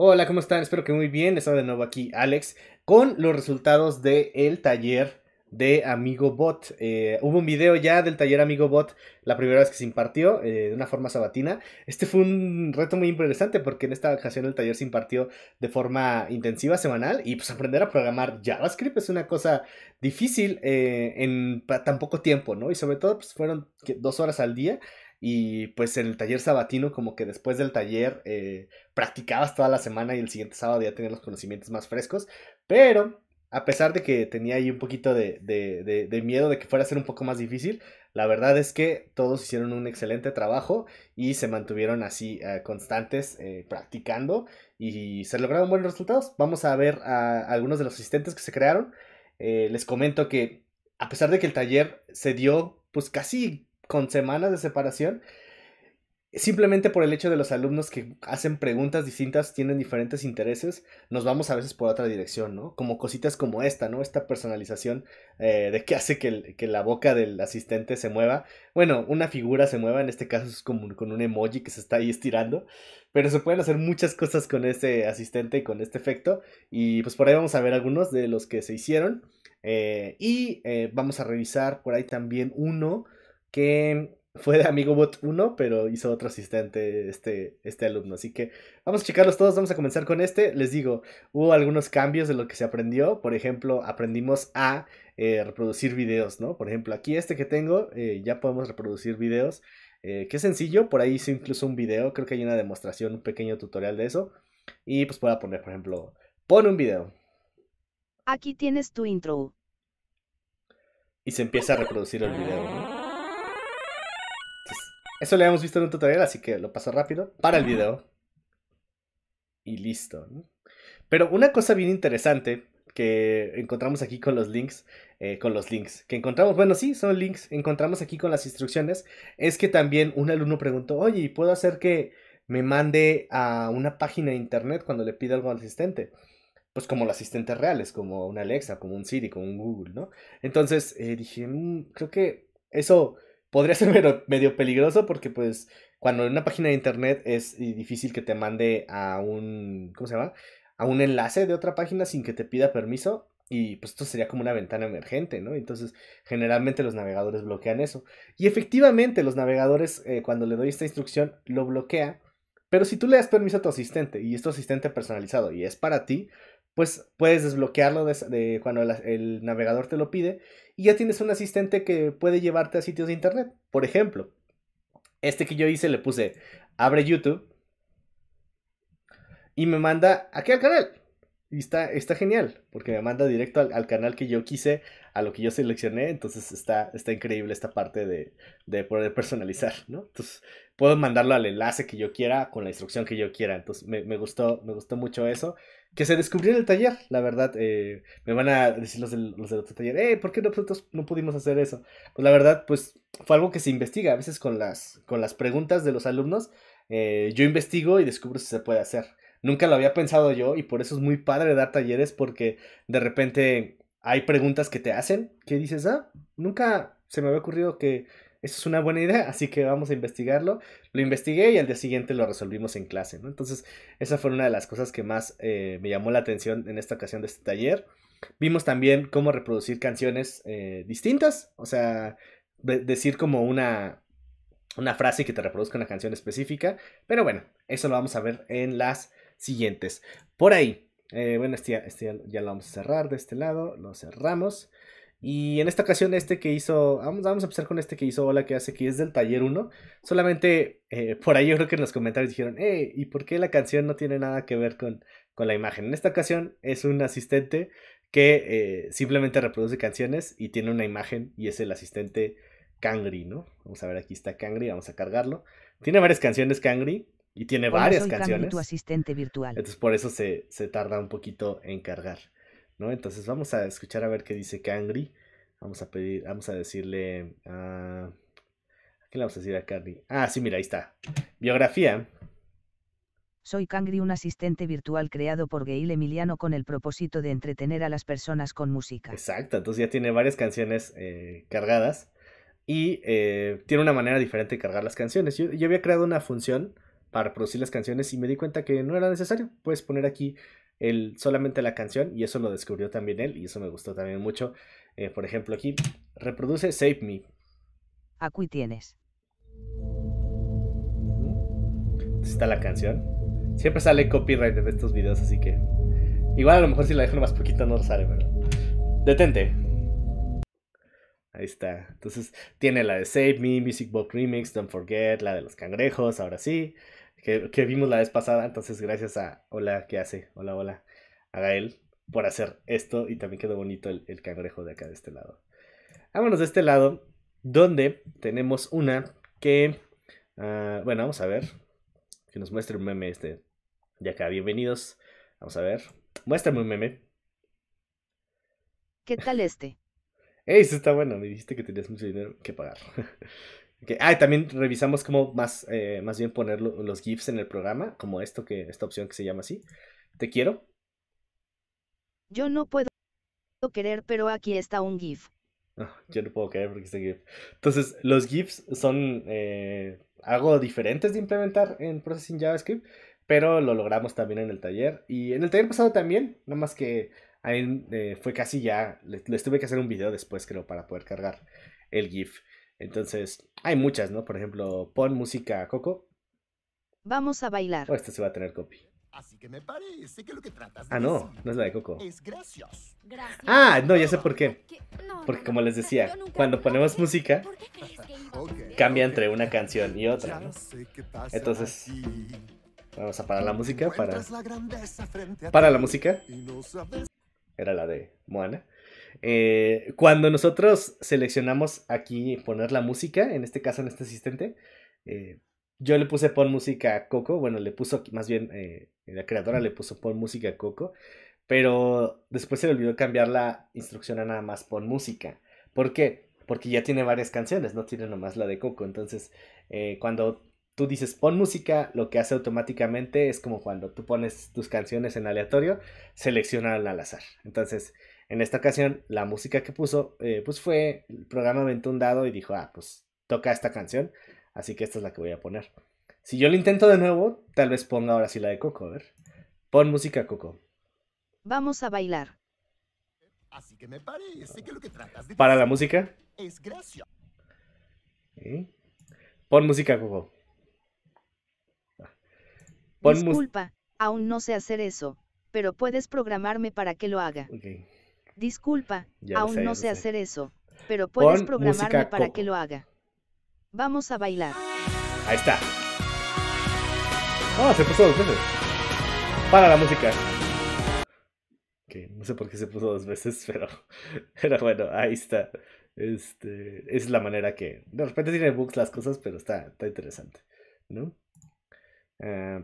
Hola, ¿cómo están? Espero que muy bien. Estaba de nuevo aquí Alex con los resultados del taller de Amigo Bot. Eh, hubo un video ya del taller Amigo Bot la primera vez que se impartió eh, de una forma sabatina. Este fue un reto muy interesante porque en esta ocasión el taller se impartió de forma intensiva, semanal, y pues aprender a programar JavaScript es una cosa difícil eh, en tan poco tiempo, ¿no? Y sobre todo pues fueron dos horas al día y pues en el taller sabatino, como que después del taller eh, practicabas toda la semana y el siguiente sábado ya tenías los conocimientos más frescos. Pero a pesar de que tenía ahí un poquito de, miedo de que fuera a ser un poco más difícil, la verdad es que todos hicieron un excelente trabajo y se mantuvieron así eh, constantes eh, practicando y se lograron buenos resultados. Vamos a ver a, algunos de los asistentes que se crearon. les comento que a pesar de que el taller se dio pues casi con semanas de separación, simplemente por el hecho de los alumnos que hacen preguntas distintas, tienen diferentes intereses, nos vamos a veces por otra dirección, ¿no? Como cositas como esta, ¿no? Esta personalización eh, de que hace que, la boca del asistente se mueva. Bueno, una figura se mueva, en este caso es como con un emoji que se está ahí estirando, pero se pueden hacer muchas cosas con este asistente y con este efecto, y pues por ahí vamos a ver algunos de los que se hicieron, eh, y eh, vamos a revisar por ahí también uno que fue de AmigoBot 1, pero hizo otro asistente este, este alumno. Así que vamos a checarlos todos, vamos a comenzar con este. Les digo, hubo algunos cambios de lo que se aprendió. Por ejemplo, aprendimos a eh, reproducir videos, ¿no? Por ejemplo, aquí este que tengo, eh, ya podemos reproducir videos. Eh, qué sencillo, por ahí hice incluso un video, creo que hay una demostración, un pequeño tutorial de eso. Y pues puedo poner, por ejemplo, pon un video. Aquí tienes tu intro. Y se empieza a reproducir el video, ¿no? Eso lo habíamos visto en un tutorial, así que lo paso rápido. Para el video. Y listo. Pero una cosa bien interesante que encontramos aquí con los links, eh, con los links que encontramos, bueno, sí, son links, encontramos aquí con las instrucciones, es que también un alumno preguntó, oye, ¿puedo hacer que me mande a una página de internet cuando le pida algo al asistente? Pues como los asistentes reales, como una Alexa, como un Siri, como un Google, ¿no? Entonces eh, dije, mm, creo que eso podría ser medio, peligroso porque pues cuando en una página de internet es difícil que te mande a un, ¿cómo se llama? A un enlace de otra página sin que te pida permiso y pues esto sería como una ventana emergente, ¿no? Entonces generalmente los navegadores bloquean eso. Y efectivamente los navegadores eh, cuando le doy esta instrucción lo bloquea. Pero si tú le das permiso a tu asistente y es tu asistente personalizado y es para ti, pues puedes desbloquearlo de, cuando el navegador te lo pide y ya tienes un asistente que puede llevarte a sitios de internet. Por ejemplo, este que yo hice le puse abre YouTube y me manda aquí al canal. Y está, está genial, porque me manda directo al, canal que yo quise, a lo que yo seleccioné, entonces está, está increíble esta parte de, poder personalizar, ¿no? Entonces puedo mandarlo al enlace que yo quiera, con la instrucción que yo quiera, entonces me, me gustó, me gustó mucho eso que se descubrió en el taller, la verdad. Eh, me van a decir los del, otro taller, ¿eh, ¿por qué nosotros no pudimos hacer eso? Pues la verdad, pues fue algo que se investiga. A veces con las, con las preguntas de los alumnos, eh, yo investigo y descubro si se puede hacer. Nunca lo había pensado yo y por eso es muy padre dar talleres porque de repente hay preguntas que te hacen que dices, ah, nunca se me había ocurrido que eso es una buena idea, así que vamos a investigarlo. Lo investigué y al día siguiente lo resolvimos en clase, Entonces, esa fue una de las cosas que más eh, me llamó la atención en esta ocasión de este taller. Vimos también cómo reproducir canciones eh, distintas, o sea, decir como una, una frase que te reproduzca una canción específica, pero bueno, eso lo vamos a ver en las siguientes. Por ahí, eh, bueno, este, este, ya lo vamos a cerrar de este lado, lo cerramos. Y en esta ocasión este que hizo, vamos, a empezar con este que hizo Hola que hace, que es del taller 1. Solamente eh, por ahí yo creo que en los comentarios dijeron, eh ¿y por qué la canción no tiene nada que ver con, con la imagen? En esta ocasión es un asistente que eh, simplemente reproduce canciones y tiene una imagen y es el asistente Kangri, ¿no? Vamos a ver, aquí está Kangri, vamos a cargarlo. Tiene varias canciones Kangri y tiene varias canciones. Tu asistente virtual. Entonces por eso se, se tarda un poquito en cargar. Entonces vamos a escuchar a ver qué dice Kangri. Vamos a pedir, vamos a decirle a... qué le vamos a decir a Kangri? Ah, sí, mira, ahí está. Biografía. Soy Kangri, un asistente virtual creado por Gail Emiliano con el propósito de entretener a las personas con música. Exacto, entonces ya tiene varias canciones eh, cargadas y eh, tiene una manera diferente de cargar las canciones. Yo, yo había creado una función para producir las canciones y me di cuenta que no era necesario. Puedes poner aquí el, solamente la canción y eso lo descubrió también él y eso me gustó también mucho. Eh, por ejemplo, aquí reproduce Save Me. Aquí tienes. Está la canción. Siempre sale copyright de estos videos, así que. Igual a lo mejor si la dejan más poquito no sale, pero. Detente. Ahí está. Entonces tiene la de Save Me, Music Box Remix, Don't Forget, la de los cangrejos, ahora sí que, vimos la vez pasada. Entonces, gracias a Hola, ¿qué hace? Hola, hola, a Gael por hacer esto. Y también quedó bonito el, el cangrejo de acá de este lado. Vámonos de este lado, donde tenemos una que. Ah, bueno, vamos a ver. Que nos muestre un meme este de acá. Bienvenidos. Vamos a ver. Muéstrame un meme. ¿Qué tal este? ¡Ey! Eso está bueno. Me dijiste que tenías mucho dinero que pagar. Ah, y también revisamos cómo más, eh, más bien poner los GIFs en el programa, como esto que, esta opción que se llama así. Te quiero. Yo no puedo querer, pero aquí está un GIF. Ah, yo no puedo querer porque está GIF. Entonces, los GIFs son eh, algo diferentes de implementar en Processing JavaScript, pero lo logramos también en el taller. Y en el taller pasado también, nada más que ahí eh, fue casi ya, les, tuve que hacer un video después, creo, para poder cargar el GIF. Entonces, hay muchas, ¿no? Por ejemplo, pon música a Coco. Vamos a bailar. Esto se va a tener copy. Ah, no, no es la de Coco. Ah, no, ya sé por qué. Porque como les decía, cuando ponemos música, cambia entre una canción y otra. Entonces, vamos a parar la música para... Para la música. Era la de Moana. Eh, cuando nosotros seleccionamos aquí poner la música, en este caso en este asistente, eh, yo le puse pon música a Coco, bueno, le puso, más bien eh, la creadora le puso pon música a Coco, pero después se le olvidó cambiar la instrucción a nada más pon música. ¿Por qué? Porque ya tiene varias canciones, no tiene nomás la de Coco. Entonces, cuando tú dices pon música, lo que hace automáticamente es como cuando tú pones tus canciones en aleatorio, selecciona al azar. Entonces, en esta ocasión, la música que puso, eh, pues fue, el programa aventó un dado y dijo, ah, pues toca esta canción, así que esta es la que voy a poner. Si yo lo intento de nuevo, tal vez ponga ahora sí la de Coco, a ver. Pon música, Coco. Vamos a bailar. Así que me que lo que tratas Para la música. Es gracia. Pon música, Coco. Ah. Pon Disculpa, aún no sé hacer eso, pero puedes programarme para que lo haga. Disculpa, aún no sé hacer eso, pero puedes programarme para que lo haga. Vamos a bailar. Ahí está. Ah, se puso dos veces. Para la música. no sé por qué se puso dos veces, pero, bueno, ahí está. Este, es la manera que. De repente tiene bugs las cosas, pero está, interesante. ¿No? Ah,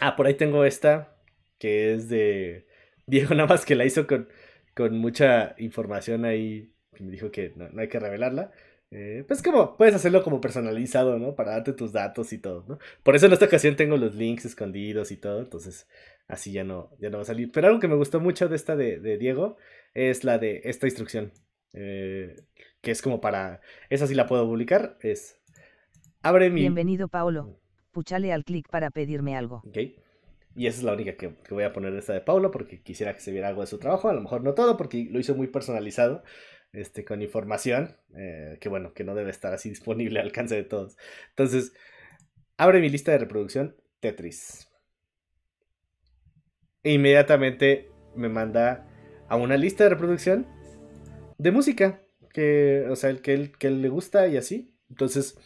ah, por ahí tengo esta. Que es de. Diego nada más que la hizo con con mucha información ahí que me dijo que no, hay que revelarla. Eh, pues como puedes hacerlo como personalizado, ¿no? Para darte tus datos y todo, ¿no? Por eso en esta ocasión tengo los links escondidos y todo, entonces así ya no, ya no va a salir. Pero algo que me gustó mucho de esta de, Diego es la de esta instrucción, eh, que es como para, esa sí la puedo publicar, es... Abre mi... Bienvenido Paolo, mm. puchale al clic para pedirme algo. Okay. Y esa es la única que, voy a poner esta de Paulo porque quisiera que se viera algo de su trabajo. A lo mejor no todo porque lo hizo muy personalizado. Este, con información eh, que bueno, que no debe estar así disponible al alcance de todos. Entonces, abre mi lista de reproducción Tetris. E inmediatamente me manda a una lista de reproducción de música que, o sea, el que, él, que le gusta y así. Entonces,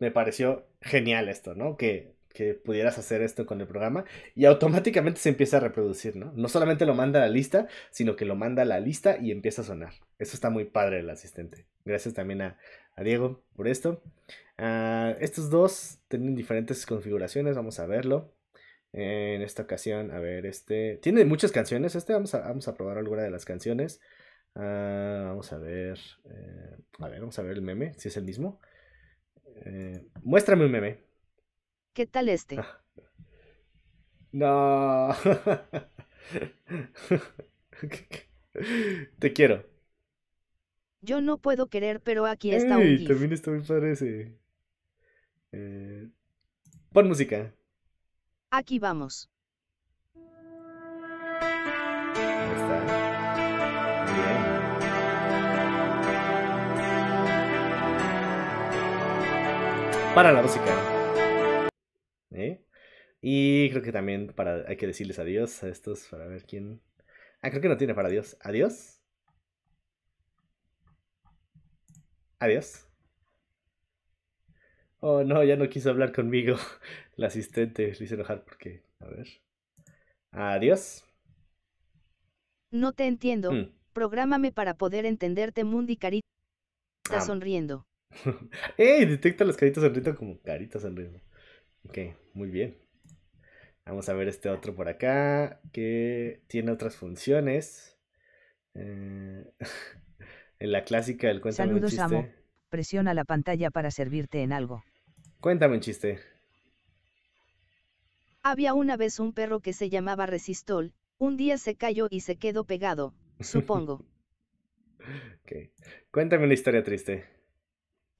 me pareció genial esto, ¿no? Que que pudieras hacer esto con el programa y automáticamente se empieza a reproducir, ¿no? No solamente lo manda a la lista, sino que lo manda a la lista y empieza a sonar. Eso está muy padre el asistente. Gracias también a, Diego por esto. Ah, estos dos tienen diferentes configuraciones, vamos a verlo. En esta ocasión, a ver, este... Tiene muchas canciones, este vamos a, vamos a probar alguna de las canciones. Ah, vamos a ver... Eh, a ver, vamos a ver el meme, si es el mismo. Eh, muéstrame un meme. ¿Qué tal este? Ah. No. Te quiero. Yo no puedo querer, pero aquí está un GIF. También está muy padre ese. Eh, pon música. Aquí vamos. está. bien. Para la música. ¿eh? Y creo que también para, hay que decirles adiós a estos para ver quién. Ah, creo que no tiene para adiós. Adiós. Adiós. Oh, no, ya no quiso hablar conmigo. La asistente le hice enojar porque. A ver. Adiós. No te entiendo. Mm. Programame para poder entenderte, Mundi Carita está ah. sonriendo. ¡Ey! Detecta las caritas sonriendo como caritas sonriendo. Ok, muy bien. Vamos a ver este otro por acá, que tiene otras funciones. Eh, en la clásica del cuéntame Saludos, un chiste. Amo. Presiona la pantalla para servirte en algo. Cuéntame un chiste. Había una vez un perro que se llamaba Resistol. Un día se cayó y se quedó pegado, supongo. ok. Cuéntame una historia triste.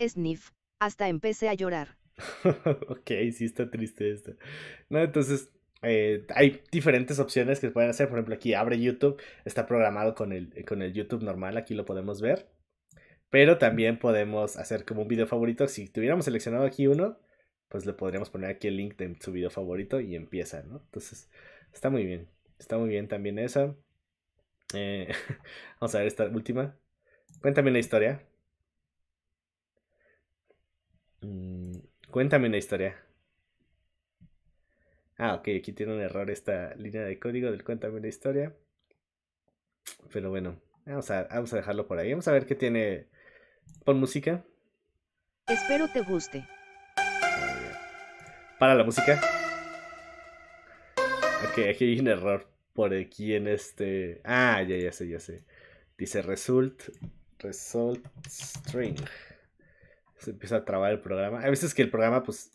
Sniff, hasta empecé a llorar. ok, sí está triste esto. No, entonces eh, hay diferentes opciones que se pueden hacer. Por ejemplo, aquí abre YouTube, está programado con el, con el YouTube normal, aquí lo podemos ver. Pero también podemos hacer como un video favorito. Si tuviéramos seleccionado aquí uno, pues le podríamos poner aquí el link de su video favorito y empieza, ¿no? Entonces, está muy bien. Está muy bien también eso eh, vamos a ver esta última. Cuéntame la historia. mmm Cuéntame una historia. Ah, ok, aquí tiene un error esta línea de código del cuéntame una historia. Pero bueno, vamos a, vamos a dejarlo por ahí. Vamos a ver qué tiene. Pon música. Espero te guste. Para la música. Ok, aquí hay un error por aquí en este. Ah, ya, ya sé, ya sé. Dice result, result string empieza a trabar el programa. A veces que el programa, pues,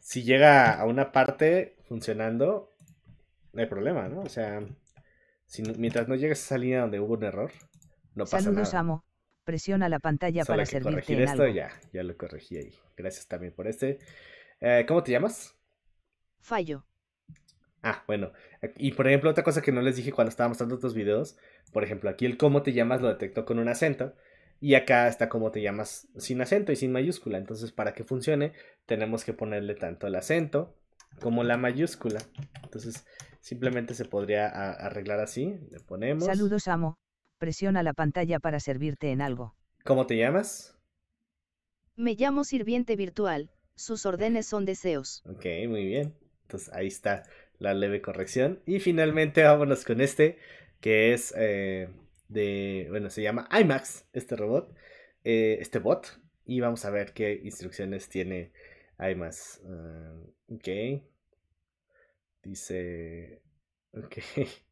si llega a una parte funcionando, no hay problema, ¿no? O sea, si, mientras no llegues a esa línea donde hubo un error, no pasa Saludos, nada. Amo. Presiona la pantalla Solo para que servirte corregir esto, Ya, ya lo corregí ahí. Gracias también por este. Eh, ¿Cómo te llamas? Fallo. Ah, bueno. Y por ejemplo, otra cosa que no les dije cuando estaba mostrando otros videos, por ejemplo, aquí el cómo te llamas lo detectó con un acento. Y acá está como te llamas sin acento y sin mayúscula. Entonces, para que funcione, tenemos que ponerle tanto el acento como la mayúscula. Entonces, simplemente se podría arreglar así. Le ponemos. Saludos, amo. Presiona la pantalla para servirte en algo. ¿Cómo te llamas? Me llamo sirviente virtual. Sus órdenes son deseos. Ok, muy bien. Entonces, ahí está la leve corrección. Y finalmente, vámonos con este, que es. Eh, de, bueno, se llama IMAX, este robot, eh, este bot, y vamos a ver qué instrucciones tiene IMAX. Ah, ok. Dice, ok.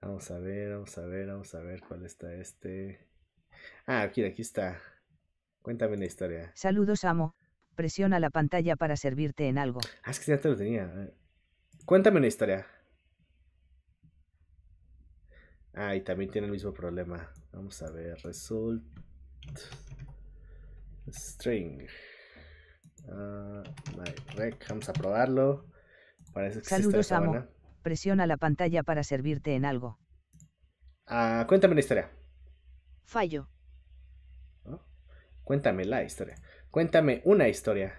Vamos a ver, vamos a ver, vamos a ver cuál está este. Ah, aquí, aquí está. Cuéntame la historia. Saludos, amo. Presiona la pantalla para servirte en algo. Ah, es que ya te lo tenía. Cuéntame una historia. Ah, y también tiene el mismo problema. Vamos a ver, result string. Ah, vamos a probarlo. Parece que Saludos, amo. Presiona la pantalla para servirte en algo. Ah, cuéntame la historia. Fallo. Cuéntame la historia. Cuéntame una historia.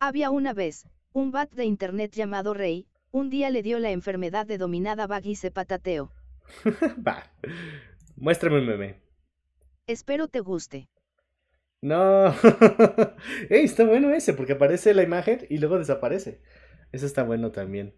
Había una vez, un bat de internet llamado Rey, un día le dio la enfermedad de dominada Baggy se patateó. Muéstrame un meme. Espero te guste. No. está bueno ese, porque aparece la imagen y luego desaparece. Eso está bueno también.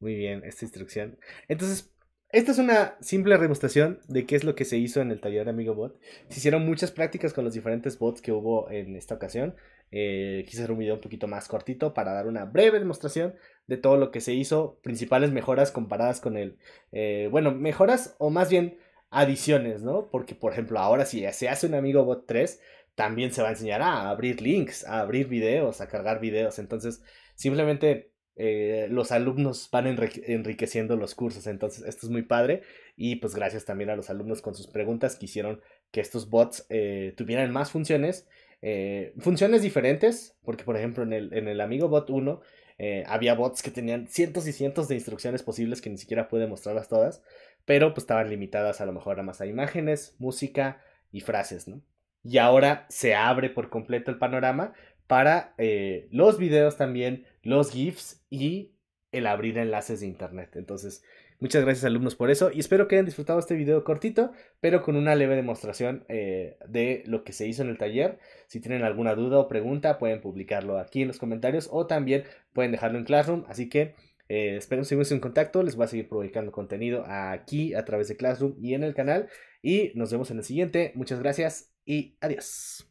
Muy bien, esta instrucción. Entonces, esta es una simple demostración de qué es lo que se hizo en el taller Amigo Bot. Se hicieron muchas prácticas con los diferentes bots que hubo en esta ocasión eh, quise hacer un video un poquito más cortito para dar una breve demostración de todo lo que se hizo, principales mejoras comparadas con el, eh, bueno, mejoras o más bien adiciones, ¿no? Porque por ejemplo ahora si se hace un amigo bot 3, también se va a enseñar a abrir links, a abrir videos, a cargar videos, entonces simplemente eh, los alumnos van enriqueciendo los cursos, entonces esto es muy padre y pues gracias también a los alumnos con sus preguntas que hicieron que estos bots eh, tuvieran más funciones eh, funciones diferentes, porque por ejemplo en el, en el Amigo Bot 1 eh, había bots que tenían cientos y cientos de instrucciones posibles que ni siquiera pude mostrarlas todas, pero pues estaban limitadas a lo mejor a más a imágenes, música y frases, ¿no? Y ahora se abre por completo el panorama para eh, los videos también, los GIFs y el abrir enlaces de internet. Entonces, Muchas gracias alumnos por eso y espero que hayan disfrutado este video cortito, pero con una leve demostración eh, de lo que se hizo en el taller. Si tienen alguna duda o pregunta pueden publicarlo aquí en los comentarios o también pueden dejarlo en Classroom, así que... Eh, espero seguirse en contacto, les voy a seguir publicando contenido aquí a través de Classroom y en el canal. Y nos vemos en el siguiente. Muchas gracias y adiós.